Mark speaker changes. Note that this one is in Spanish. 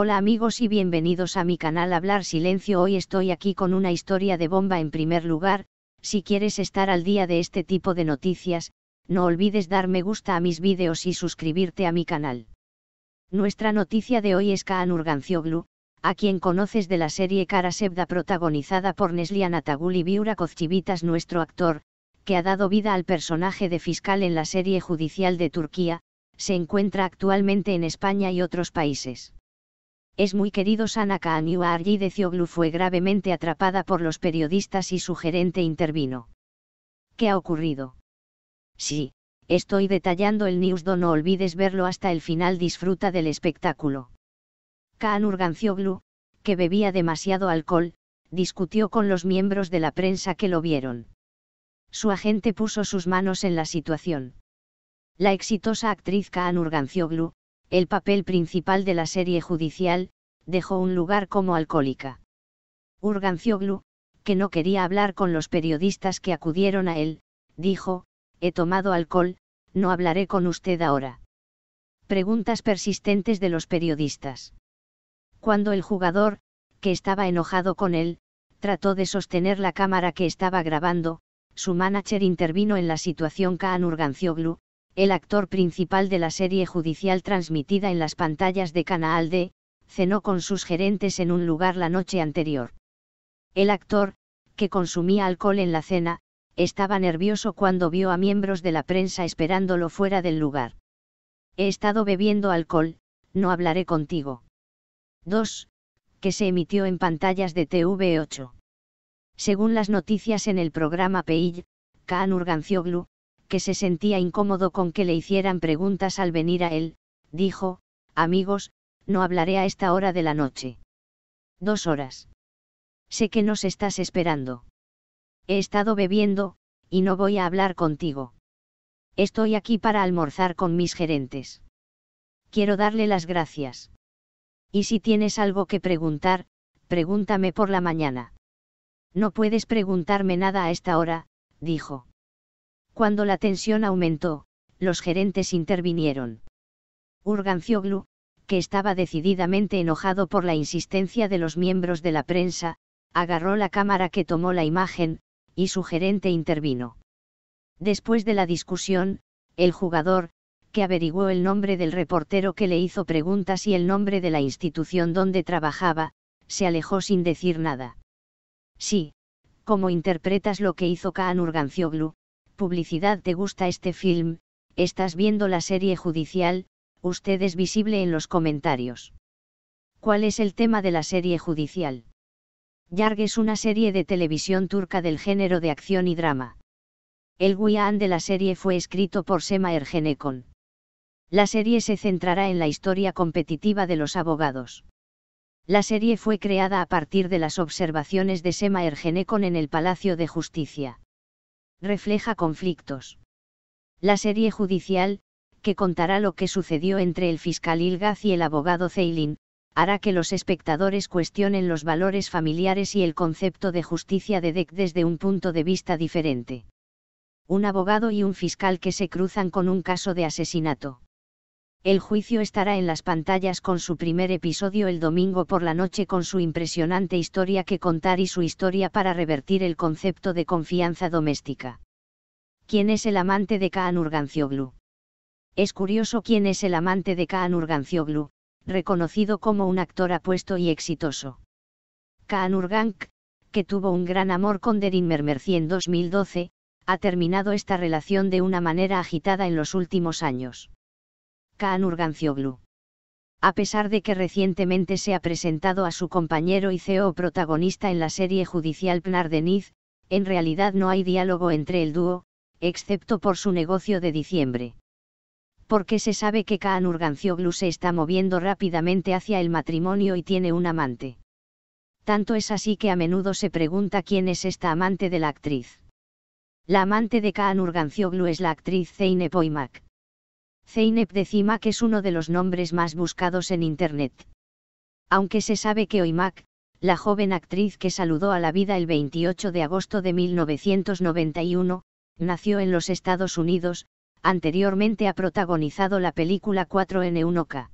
Speaker 1: Hola amigos y bienvenidos a mi canal Hablar Silencio. Hoy estoy aquí con una historia de bomba en primer lugar, si quieres estar al día de este tipo de noticias, no olvides dar me gusta a mis vídeos y suscribirte a mi canal. Nuestra noticia de hoy es Kaan Urgancioglu, a quien conoces de la serie Kara protagonizada por Neslian Atagul y Viura Kozchivitas nuestro actor, que ha dado vida al personaje de fiscal en la serie judicial de Turquía, se encuentra actualmente en España y otros países es muy querido Sana Kaan Yuarji de Cioglu fue gravemente atrapada por los periodistas y su gerente intervino. ¿Qué ha ocurrido? Sí, estoy detallando el newsdo no olvides verlo hasta el final disfruta del espectáculo. Kaan Urgancioglu, que bebía demasiado alcohol, discutió con los miembros de la prensa que lo vieron. Su agente puso sus manos en la situación. La exitosa actriz Kaan Urgancioglu, el papel principal de la serie judicial, dejó un lugar como alcohólica. Urgancioglu, que no quería hablar con los periodistas que acudieron a él, dijo, he tomado alcohol, no hablaré con usted ahora. Preguntas persistentes de los periodistas. Cuando el jugador, que estaba enojado con él, trató de sostener la cámara que estaba grabando, su manager intervino en la situación Kaan Urgancioglu, el actor principal de la serie judicial transmitida en las pantallas de Canal D, cenó con sus gerentes en un lugar la noche anterior. El actor, que consumía alcohol en la cena, estaba nervioso cuando vio a miembros de la prensa esperándolo fuera del lugar. He estado bebiendo alcohol, no hablaré contigo. 2. Que se emitió en pantallas de TV8. Según las noticias en el programa Pell, Kaan Urgancioglu, que se sentía incómodo con que le hicieran preguntas al venir a él, dijo, amigos, no hablaré a esta hora de la noche. Dos horas. Sé que nos estás esperando. He estado bebiendo, y no voy a hablar contigo. Estoy aquí para almorzar con mis gerentes. Quiero darle las gracias. Y si tienes algo que preguntar, pregúntame por la mañana. No puedes preguntarme nada a esta hora, dijo. Cuando la tensión aumentó, los gerentes intervinieron. Urgancioglu, que estaba decididamente enojado por la insistencia de los miembros de la prensa, agarró la cámara que tomó la imagen, y su gerente intervino. Después de la discusión, el jugador, que averiguó el nombre del reportero que le hizo preguntas y el nombre de la institución donde trabajaba, se alejó sin decir nada. Sí, ¿cómo interpretas lo que hizo Kaan Urgancioglu? Publicidad ¿Te gusta este film? ¿Estás viendo la serie judicial? Usted es visible en los comentarios. ¿Cuál es el tema de la serie judicial? Yarg es una serie de televisión turca del género de acción y drama. El guion de la serie fue escrito por Sema Ergenekon. La serie se centrará en la historia competitiva de los abogados. La serie fue creada a partir de las observaciones de Sema Ergenekon en el Palacio de Justicia refleja conflictos. La serie judicial, que contará lo que sucedió entre el fiscal Ilgaz y el abogado Zeilin, hará que los espectadores cuestionen los valores familiares y el concepto de justicia de Deck desde un punto de vista diferente. Un abogado y un fiscal que se cruzan con un caso de asesinato. El juicio estará en las pantallas con su primer episodio el domingo por la noche con su impresionante historia que contar y su historia para revertir el concepto de confianza doméstica. ¿Quién es el amante de Kaan Urgancioglu? Es curioso quién es el amante de Kaan Urgancioglu, reconocido como un actor apuesto y exitoso. Kaan Urgank, que tuvo un gran amor con Derin Mermerci en 2012, ha terminado esta relación de una manera agitada en los últimos años. Kaan Urgancioglu. A pesar de que recientemente se ha presentado a su compañero y CEO protagonista en la serie judicial Pnar Deniz, en realidad no hay diálogo entre el dúo, excepto por su negocio de diciembre. Porque se sabe que Kaan Urgancioglu se está moviendo rápidamente hacia el matrimonio y tiene un amante. Tanto es así que a menudo se pregunta quién es esta amante de la actriz. La amante de Kaan Urgancioglu es la actriz Zeynep Oymak. Zeynep de CIMAC es uno de los nombres más buscados en Internet. Aunque se sabe que Oymak, la joven actriz que saludó a la vida el 28 de agosto de 1991, nació en los Estados Unidos, anteriormente ha protagonizado la película 4N1K.